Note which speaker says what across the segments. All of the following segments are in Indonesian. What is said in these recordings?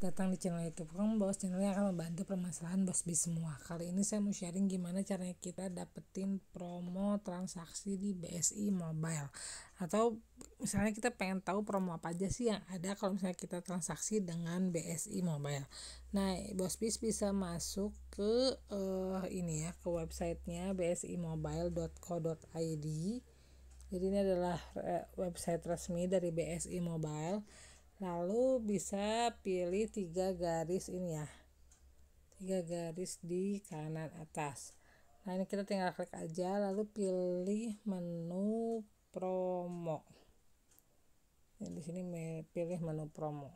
Speaker 1: datang di channel YouTube Kamu Bos channel yang akan membantu permasalahan Bos Bis semua. Kali ini saya mau sharing gimana caranya kita dapetin promo transaksi di BSI Mobile. Atau misalnya kita pengen tahu promo apa aja sih yang ada kalau misalnya kita transaksi dengan BSI Mobile. Nah, Bos Bis bisa masuk ke uh, ini ya, ke websitenya bsimobile.co.id. Jadi ini adalah eh, website resmi dari BSI Mobile lalu bisa pilih tiga garis ini ya tiga garis di kanan atas nah ini kita tinggal klik aja lalu pilih menu promo ya, di sini pilih menu promo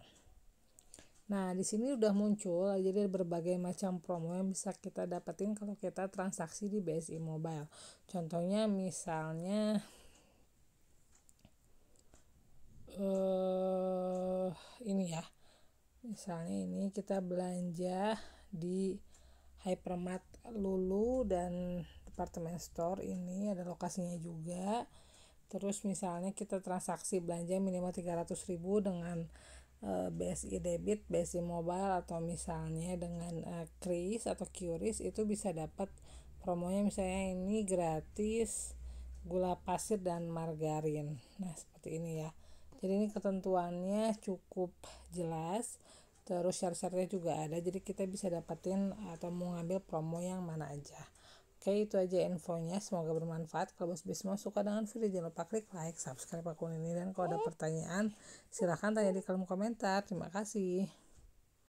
Speaker 1: nah di sini udah muncul jadi berbagai macam promo yang bisa kita dapetin kalau kita transaksi di BSI Mobile contohnya misalnya ini ya misalnya ini kita belanja di hypermart Lulu dan department store ini ada lokasinya juga terus misalnya kita transaksi belanja minimal 300 ribu dengan e, eh, BSI debit, BSI mobile atau misalnya dengan e, Kris atau Qris itu bisa dapat promonya misalnya ini gratis gula pasir dan margarin nah seperti ini ya jadi ini ketentuannya cukup jelas terus share-share juga ada jadi kita bisa dapetin atau mau ngambil promo yang mana aja Oke itu aja infonya semoga bermanfaat kalau bos semua suka dengan video jangan lupa klik like subscribe akun ini dan kalau ada iya. pertanyaan silahkan tanya di kolom komentar terima kasih